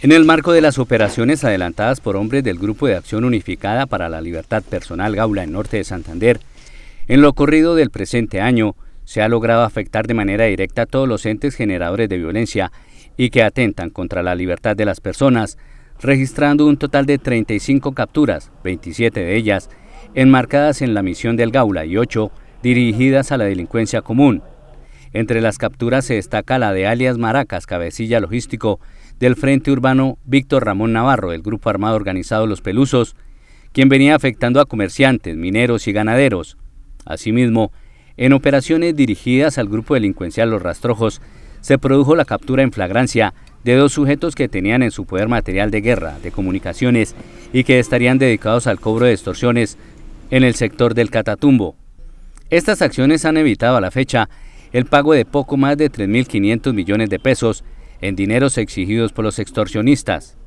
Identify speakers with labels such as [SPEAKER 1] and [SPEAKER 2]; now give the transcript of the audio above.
[SPEAKER 1] En el marco de las operaciones adelantadas por hombres del Grupo de Acción Unificada para la Libertad Personal Gaula en Norte de Santander, en lo corrido del presente año, se ha logrado afectar de manera directa a todos los entes generadores de violencia y que atentan contra la libertad de las personas, registrando un total de 35 capturas, 27 de ellas enmarcadas en la misión del Gaula y 8 dirigidas a la delincuencia común, entre las capturas se destaca la de alias Maracas, cabecilla logístico del Frente Urbano Víctor Ramón Navarro, del grupo armado organizado Los Pelusos, quien venía afectando a comerciantes, mineros y ganaderos. Asimismo, en operaciones dirigidas al grupo delincuencial Los Rastrojos, se produjo la captura en flagrancia de dos sujetos que tenían en su poder material de guerra, de comunicaciones y que estarían dedicados al cobro de extorsiones en el sector del Catatumbo. Estas acciones han evitado a la fecha el pago de poco más de 3.500 millones de pesos en dineros exigidos por los extorsionistas.